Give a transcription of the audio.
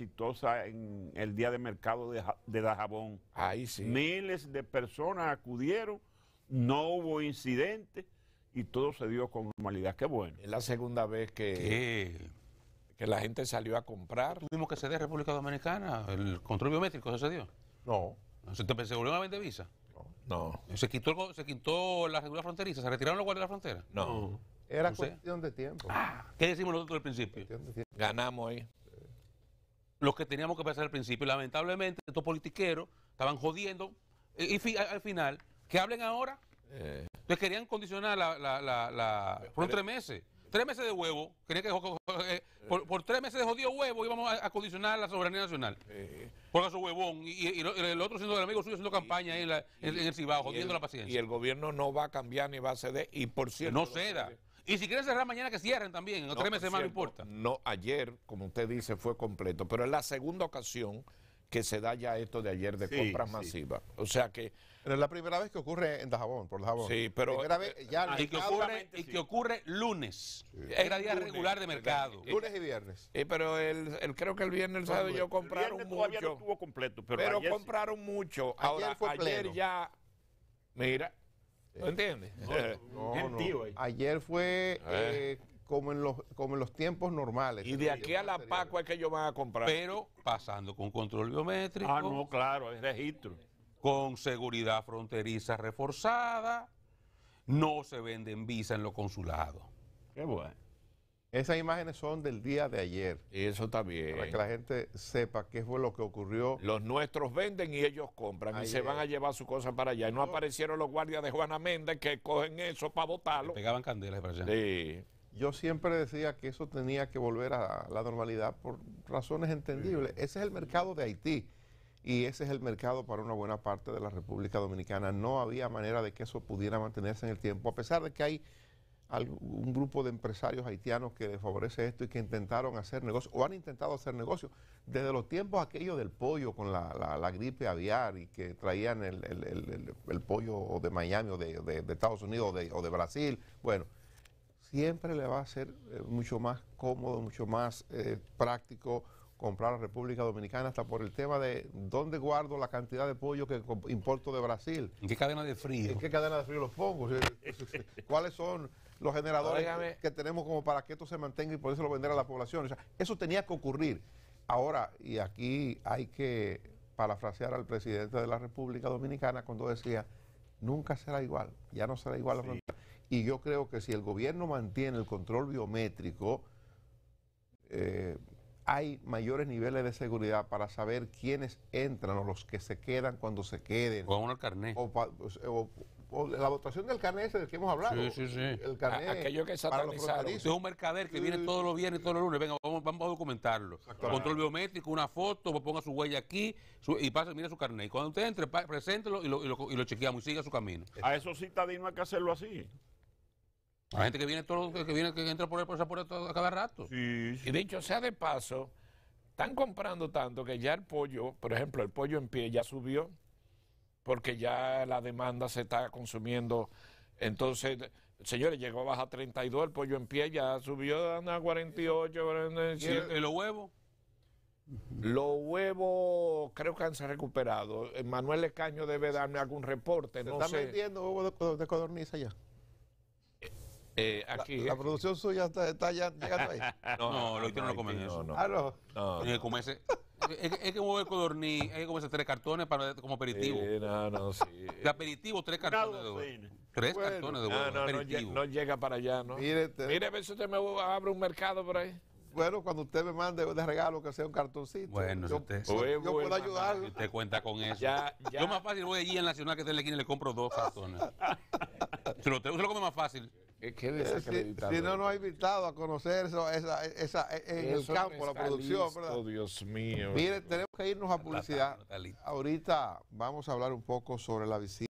exitosa en el día de mercado de, de Dajabón. Ahí Miles de personas acudieron, no hubo incidente y todo se dio con normalidad. Qué bueno. Es la segunda vez que, que la gente salió a comprar. Tuvimos que ceder República Dominicana, el control biométrico se cedió. No. ¿Se, volvió a vender visa? No. ¿Se quitó, ¿Se quitó la regular fronteriza? ¿Se retiraron los guardias de la frontera? No. Era cuestión de tiempo. Ah, ¿Qué decimos nosotros al principio? Ganamos ahí lo que teníamos que pasar al principio. Lamentablemente, estos politiqueros estaban jodiendo. Eh, y, al final, que hablen ahora. Eh. querían condicionar la, la, por tres meses. Tres meses de huevo. que eh, por, tres meses de jodido huevo íbamos a, a condicionar la soberanía nacional. Eh. Por su huevón. Y, el otro siendo el amigo suyo haciendo campaña ahí en, el Cibao, jodiendo la paciencia. Y el gobierno no va a cambiar ni va a ceder. Y por cierto. No ceda. Y si quieren cerrar mañana, que cierren también. En no, tres meses más no importa. No, ayer, como usted dice, fue completo. Pero es la segunda ocasión que se da ya esto de ayer de compras masivas. O sea que... Pero es la primera vez que ocurre en Dajabón, por Dajabón. Sí, pero... Eh, ya y, que ocurre, lunes. Era día regular de mercado. Lunes y viernes. Sí, eh, pero el, creo que el viernes, el sábado yo compraron el mucho. No completo, pero, compraron mucho. Ahora, fue ayer ya... Mira, ¿Lo entiendes? Ayer fue eh. Eh, como, en los, como los tiempos normales. Y de aquí a la Paco es que ellos van a comprar. Pero pasando con control biométrico. Ah, no, claro, es registro. Con seguridad fronteriza reforzada. No se venden visas en los consulados. Qué bueno. Esas imágenes son del día de ayer. Eso también. Para que la gente sepa qué fue lo que ocurrió. Los nuestros venden y ellos compran y se van a llevar su cosa para allá. Y no aparecieron los guardias de Juana Méndez que cogen eso para botarlo. pegaban candelas para allá. Sí. Yo siempre decía que eso tenía que volver a la normalidad por razones entendibles. Ese es el mercado de Haití y ese es el mercado para una buena parte de la República Dominicana. No había manera de que eso pudiera mantenerse en el tiempo, a pesar de que hay un grupo de empresarios haitianos que favorece esto y que intentaron hacer negocio o han intentado hacer negocio desde los tiempos aquellos del pollo con la, la, gripe aviar y que traían el, el, el, el pollo de Miami o de, Estados Unidos o de, Brasil. Bueno, siempre le va a ser eh, mucho más cómodo, mucho más eh, práctico, comprar a la República Dominicana, hasta por el tema de dónde guardo la cantidad de pollo que importo de Brasil. ¿En qué cadena de frío? ¿En qué cadena de frío los pongo? ¿Cuáles son los generadores que tenemos como para que esto se mantenga y por eso lo vender a la población? eso tenía que ocurrir. Ahora, y aquí hay que parafrasear al presidente de la República Dominicana cuando decía, nunca será igual, ya no será igual la frontera. Y yo creo que si el gobierno mantiene el control biométrico, eh, hay mayores niveles de seguridad para saber quiénes entran o los que se quedan cuando se queden. O el pues, O, la votación del carnet ese del que hemos hablado. Sí, sí, sí. El carnet. aquello que Es un mercader que viene todos los viernes y todos los lunes. Venga, vamos, a documentarlo. Control biométrico, una foto, pues ponga su huella aquí y pase, mira su carnet. Y cuando usted entre, preséntelo y lo, y lo, chequeamos y siga su camino. A esos citadinos hay que hacerlo así. La gente que viene, todo, que viene, entra por el esa pues, todo a cada rato. Y dicho sea de paso, están comprando tanto que ya el pollo, por ejemplo, el pollo en pie ya subió porque ya la demanda se está consumiendo. Entonces, señores, llegó a bajar 32, el pollo en pie ya subió a 48. ¿Y, los huevos? Los huevos creo que han se recuperado. Manuel Escaño debe darme algún reporte. ¿Se están vendiendo huevos de, de codorniz allá? Eh, aquí, la, producción suya está, ya llegando ahí. No, no, los tiene no, comen eso. Ah, no, no. no. no. es, es que mover ni hay que comerse tres cartones para, como aperitivo. no, no, sí. De aperitivo, tres cartones de Tres cartones de huevo. No, no, llega para allá, ¿no? Este. Mire, a ver si usted me abre un mercado por ahí. Bueno, cuando usted me mande de regalo que sea un cartoncito. Bueno, yo, puedo AYUDARLE Usted cuenta con eso. Yo más fácil voy allí en LA Nacional que está en la y le compro dos cartones. se, lo, lo más fácil. Eh, eh, si, si, no nos ha invitado a conocer eso, esa, esa, e, en el campo, la producción, Dios mío. Mire, tenemos que irnos a publicidad. Ahorita vamos a hablar un poco sobre la visita.